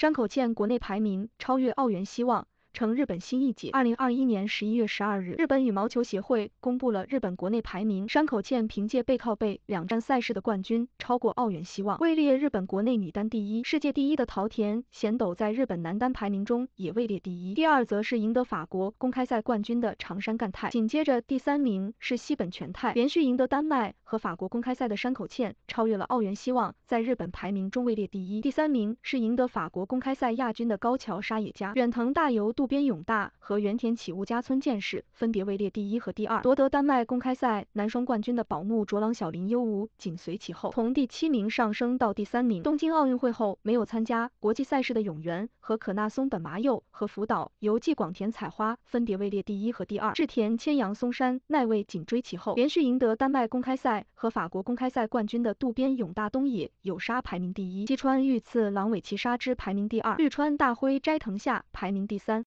山口茜国内排名超越澳元希望。成日本新一姐。二零二一年十一月十二日，日本羽毛球协会公布了日本国内排名，山口茜凭借背靠背两站赛事的冠军，超过奥原希望，位列日本国内女单第一。世界第一的桃田贤斗在日本男单排名中也位列第一。第二则是赢得法国公开赛冠军的长山干太，紧接着第三名是西本全太，连续赢得丹麦和法国公开赛的山口茜超越了奥原希望，在日本排名中位列第一。第三名是赢得法国公开赛亚军的高桥沙野加、远藤大由渡。边永大和原田启悟家村健士分别位列第一和第二，夺得丹麦公开赛男双冠军的宝木卓朗小林优吾紧随其后，从第七名上升到第三名。东京奥运会后没有参加国际赛事的永原和可那松本麻佑和福岛由纪广田彩花分别位列第一和第二，志田千阳松山奈未紧追其后。连续赢得丹麦公开赛和法国公开赛冠军的渡边勇大东野有沙排名第一，西川裕次郎尾崎沙织排名第二，绿川大辉斋藤夏排名第三。